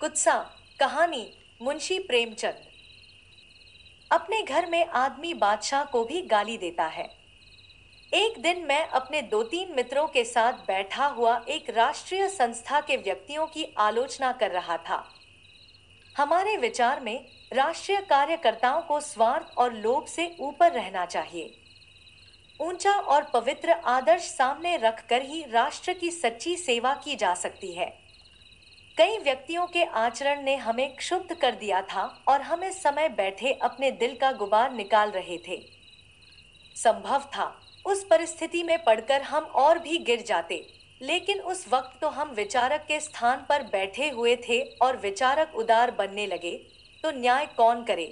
कुत्सा कहानी मुंशी प्रेमचंद अपने घर में आदमी बादशाह को भी गाली देता है एक दिन मैं अपने दो तीन मित्रों के साथ बैठा हुआ एक राष्ट्रीय संस्था के व्यक्तियों की आलोचना कर रहा था हमारे विचार में राष्ट्रीय कार्यकर्ताओं को स्वार्थ और लोभ से ऊपर रहना चाहिए ऊंचा और पवित्र आदर्श सामने रखकर ही राष्ट्र की सच्ची सेवा की जा सकती है कई व्यक्तियों के आचरण ने हमें क्षुब्ध कर दिया था और हम इस समय बैठे अपने दिल का गुबार निकाल रहे थे संभव था उस परिस्थिति में पढ़कर हम और भी गिर जाते लेकिन उस वक्त तो हम विचारक के स्थान पर बैठे हुए थे और विचारक उदार बनने लगे तो न्याय कौन करे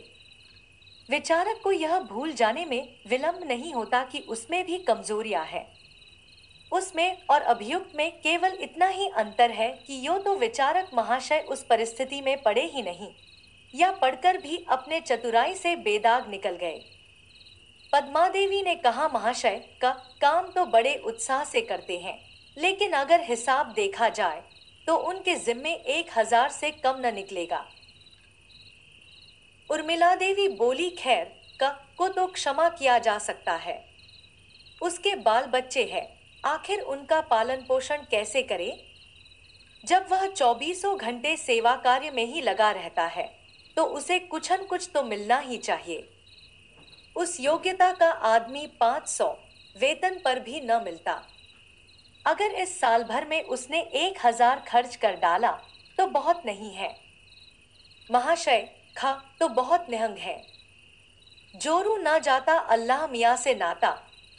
विचारक को यह भूल जाने में विलंब नहीं होता कि उसमें भी कमजोरियां हैं उसमें और अभियुक्त में केवल इतना ही अंतर है कि यो तो विचारक महाशय उस परिस्थिति में पड़े ही नहीं या पढ़कर भी अपने चतुराई से बेदाग निकल गए पदमा देवी ने कहा महाशय का काम तो बड़े उत्साह से करते हैं लेकिन अगर हिसाब देखा जाए तो उनके जिम्मे एक हजार से कम न निकलेगा उर्मिला देवी बोली खैर का को तो क्षमा किया जा सकता है उसके बाल बच्चे हैं आखिर उनका पालन पोषण कैसे करें जब वह चौबीसों घंटे सेवा कार्य में ही लगा रहता है तो उसे कुछ न कुछ तो मिलना ही चाहिए उस योग्यता का आदमी 500 वेतन पर भी न मिलता अगर इस साल भर में उसने एक हजार खर्च कर डाला तो बहुत नहीं है महाशय खा तो बहुत निहंग है जोरू ना जाता अल्लाह मियाँ से नाता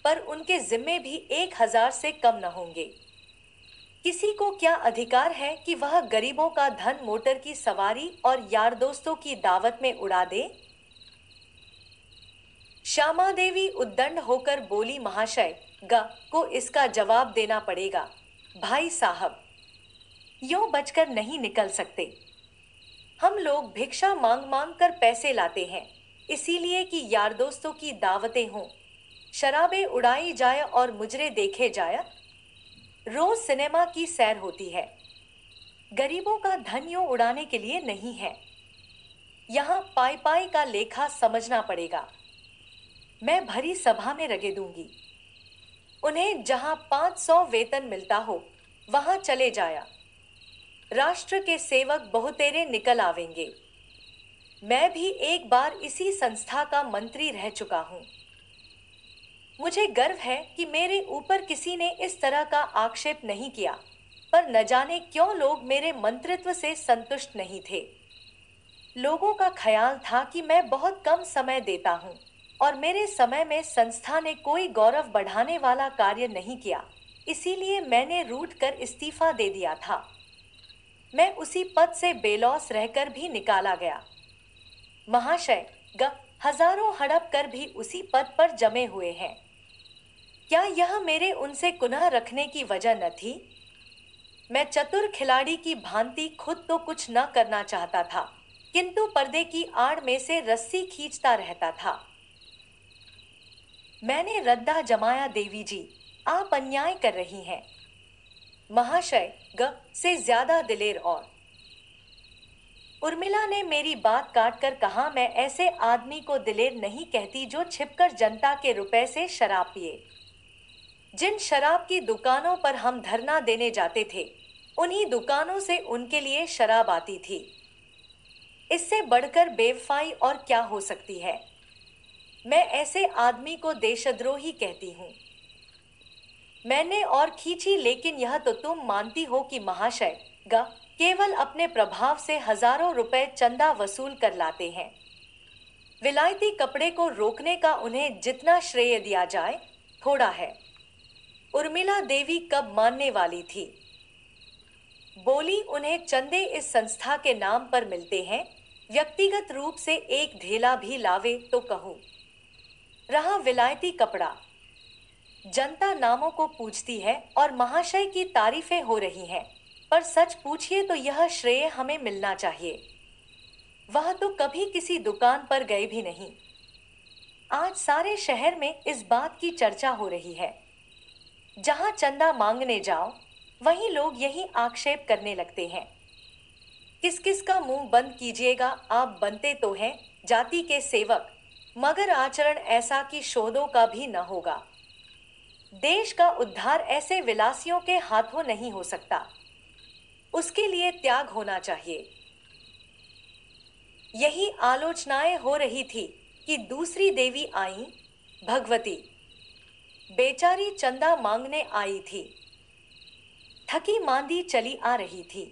पर उनके जिम्मे भी एक हजार से कम न होंगे किसी को क्या अधिकार है कि वह गरीबों का धन मोटर की सवारी और यार दोस्तों की दावत में उड़ा दे श्यामा देवी उद्दंड होकर बोली महाशय ग को इसका जवाब देना पड़ेगा भाई साहब यो बचकर नहीं निकल सकते हम लोग भिक्षा मांग मांग कर पैसे लाते हैं इसीलिए कि यार दोस्तों की दावतें हों शराबे उड़ाई जाए और मुजरे देखे जाए रोज सिनेमा की सैर होती है गरीबों का धन यूं उड़ाने के लिए नहीं है यहां पाई पाई का लेखा समझना पड़ेगा मैं भरी सभा में रगे दूंगी उन्हें जहां 500 सौ वेतन मिलता हो वहां चले जाया राष्ट्र के सेवक बहुतेरे निकल आवेंगे मैं भी एक बार इसी संस्था का मंत्री रह चुका हूं मुझे गर्व है कि मेरे ऊपर किसी ने इस तरह का आक्षेप नहीं किया पर न जाने क्यों लोग मेरे मंत्रित्व से संतुष्ट नहीं थे लोगों का ख्याल था कि मैं बहुत कम समय देता हूँ और मेरे समय में संस्था ने कोई गौरव बढ़ाने वाला कार्य नहीं किया इसीलिए मैंने रूट कर इस्तीफा दे दिया था मैं उसी पद से बेलौस रहकर भी निकाला गया महाशय ग हजारों हड़प कर भी उसी पद पर जमे हुए हैं क्या यह मेरे उनसे गुनाह रखने की वजह न थी मैं चतुर खिलाड़ी की भांति खुद तो कुछ न करना चाहता था किंतु पर्दे की आड़ में से रस्सी खींचता रहता था मैंने रद्दा जमाया देवी जी आप अन्याय कर रही हैं महाशय ग से ज्यादा दिलेर और उर्मिला ने मेरी बात काट कर कहा मैं ऐसे आदमी को दिलेर नहीं कहती जो छिपकर जनता के रुपए से शराब पिए जिन शराब की दुकानों पर हम धरना देने जाते थे उन्हीं दुकानों से उनके लिए शराब आती थी इससे बढ़कर बेवफाई और क्या हो सकती है मैं ऐसे आदमी को देशद्रोही कहती हूँ मैंने और खींची लेकिन यह तो तुम मानती हो कि महाशय गा केवल अपने प्रभाव से हजारों रुपए चंदा वसूल कर लाते हैं विलायती कपड़े को रोकने का उन्हें जितना श्रेय दिया जाए थोड़ा है उर्मिला देवी कब मानने वाली थी बोली उन्हें चंदे इस संस्था के नाम पर मिलते हैं व्यक्तिगत रूप से एक ढेला भी लावे तो कहूं रहा विलायती कपड़ा जनता नामों को पूछती है और महाशय की तारीफें हो रही हैं पर सच पूछिए तो यह श्रेय हमें मिलना चाहिए वह तो कभी किसी दुकान पर गए भी नहीं आज सारे शहर में इस बात की चर्चा हो रही है जहां चंदा मांगने जाओ वहीं लोग यही आक्षेप करने लगते हैं किस किस का मुंह बंद कीजिएगा आप बनते तो हैं जाति के सेवक मगर आचरण ऐसा कि शोधों का भी न होगा देश का उद्धार ऐसे विलासियों के हाथों नहीं हो सकता उसके लिए त्याग होना चाहिए यही आलोचनाएं हो रही थी कि दूसरी देवी आई भगवती बेचारी चंदा मांगने आई थी थकी मांदी चली आ रही थी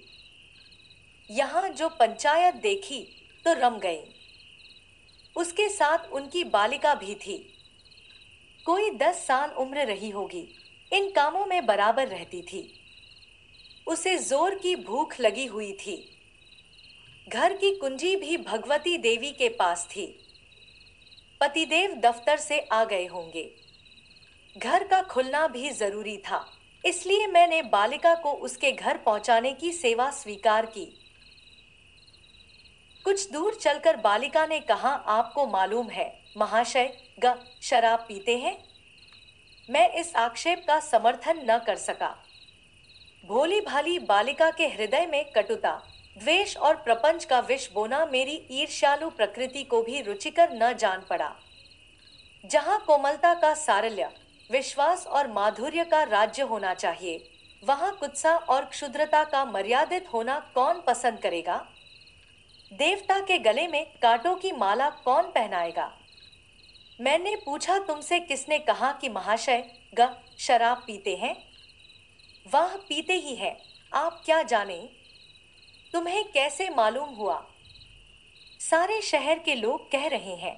यहाँ जो पंचायत देखी तो रम गई उसके साथ उनकी बालिका भी थी कोई दस साल उम्र रही होगी इन कामों में बराबर रहती थी उसे जोर की भूख लगी हुई थी घर की कुंजी भी भगवती देवी के पास थी पतिदेव दफ्तर से आ गए होंगे घर का खुलना भी जरूरी था इसलिए मैंने बालिका को उसके घर पहुंचाने की सेवा स्वीकार की कुछ दूर चलकर बालिका ने कहा आपको मालूम है महाशय ग शराब पीते हैं मैं इस आक्षेप का समर्थन न कर सका भोली भाली बालिका के हृदय में कटुता द्वेष और प्रपंच का विष बोना मेरी ईर्ष्यालु प्रकृति को भी रुचिकर न जान पड़ा जहाँ कोमलता का सारल्य विश्वास और माधुर्य का राज्य होना चाहिए वहां कुत्सा और क्षुद्रता का मर्यादित होना कौन पसंद करेगा देवता के गले में कांटों की माला कौन पहनाएगा मैंने पूछा तुमसे किसने कहा कि महाशय ग शराब पीते हैं वह पीते ही है आप क्या जाने तुम्हें कैसे मालूम हुआ सारे शहर के लोग कह रहे हैं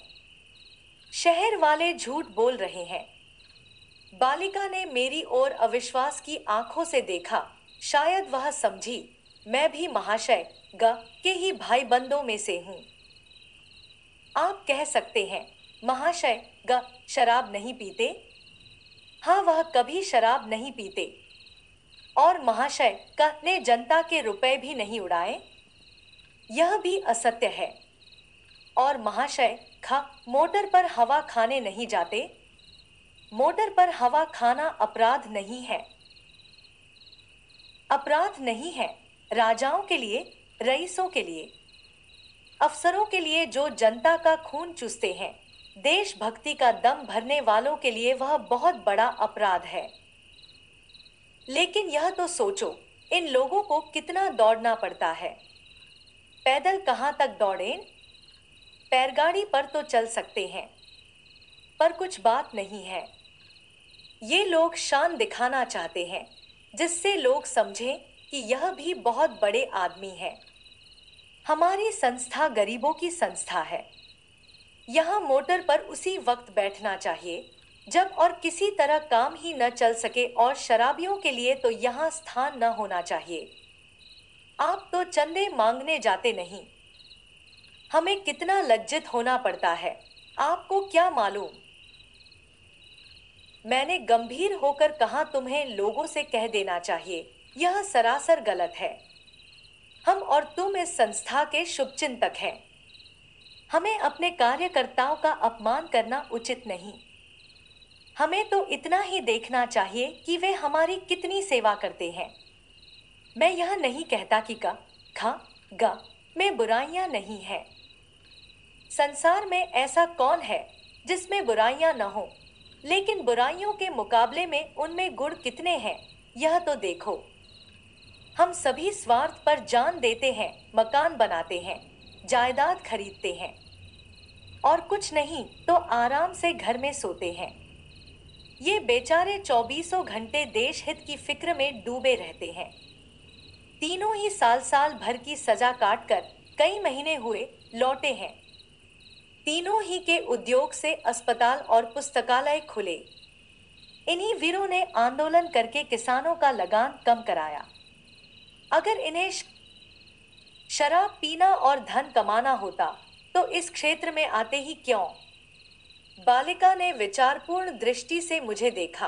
शहर वाले झूठ बोल रहे हैं बालिका ने मेरी ओर अविश्वास की आंखों से देखा शायद वह समझी मैं भी महाशय ग के ही भाई बंदों में से हूँ आप कह सकते हैं महाशय ग शराब नहीं पीते हाँ वह कभी शराब नहीं पीते और महाशय क ने जनता के रुपए भी नहीं उड़ाए यह भी असत्य है और महाशय ख मोटर पर हवा खाने नहीं जाते मोटर पर हवा खाना अपराध नहीं है अपराध नहीं है राजाओं के लिए रईसों के लिए अफसरों के लिए जो जनता का खून चूसते हैं देशभक्ति का दम भरने वालों के लिए वह बहुत बड़ा अपराध है लेकिन यह तो सोचो इन लोगों को कितना दौड़ना पड़ता है पैदल कहाँ तक दौड़ें पैरगाड़ी पर तो चल सकते हैं पर कुछ बात नहीं है ये लोग शान दिखाना चाहते हैं जिससे लोग समझें कि यह भी बहुत बड़े आदमी हैं हमारी संस्था गरीबों की संस्था है यहाँ मोटर पर उसी वक्त बैठना चाहिए जब और किसी तरह काम ही न चल सके और शराबियों के लिए तो यहाँ स्थान न होना चाहिए आप तो चंदे मांगने जाते नहीं हमें कितना लज्जित होना पड़ता है आपको क्या मालूम मैंने गंभीर होकर कहा तुम्हें लोगों से कह देना चाहिए यह सरासर गलत है हम और तुम इस संस्था के शुभचिंतक हैं हमें अपने कार्यकर्ताओं का अपमान करना उचित नहीं हमें तो इतना ही देखना चाहिए कि वे हमारी कितनी सेवा करते हैं मैं यह नहीं कहता कि का खा गा में बुराइयां नहीं है संसार में ऐसा कौन है जिसमें बुराइयां न हों लेकिन बुराइयों के मुकाबले में उनमें गुण कितने हैं यह तो देखो हम सभी स्वार्थ पर जान देते हैं मकान बनाते हैं जायदाद खरीदते हैं और कुछ नहीं तो आराम से घर में सोते हैं ये बेचारे चौबीसों घंटे देश हित की फिक्र में डूबे रहते हैं तीनों ही साल साल भर की सजा काट कर कई महीने हुए लौटे हैं तीनों ही के उद्योग से अस्पताल और पुस्तकालय खुले इन्हीं वीरों ने आंदोलन करके किसानों का लगान कम कराया अगर इन्हें शराब पीना और धन कमाना होता तो इस क्षेत्र में आते ही क्यों बालिका ने विचारपूर्ण दृष्टि से मुझे देखा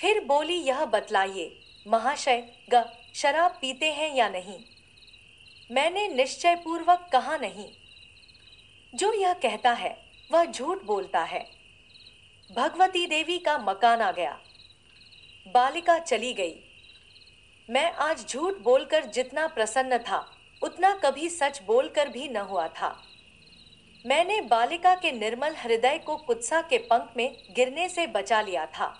फिर बोली यह बतलाइए महाशय ग शराब पीते हैं या नहीं मैंने निश्चयपूर्वक कहा नहीं जो यह कहता है वह झूठ बोलता है भगवती देवी का मकान आ गया बालिका चली गई मैं आज झूठ बोलकर जितना प्रसन्न था उतना कभी सच बोलकर भी न हुआ था मैंने बालिका के निर्मल हृदय को कुत्सा के पंख में गिरने से बचा लिया था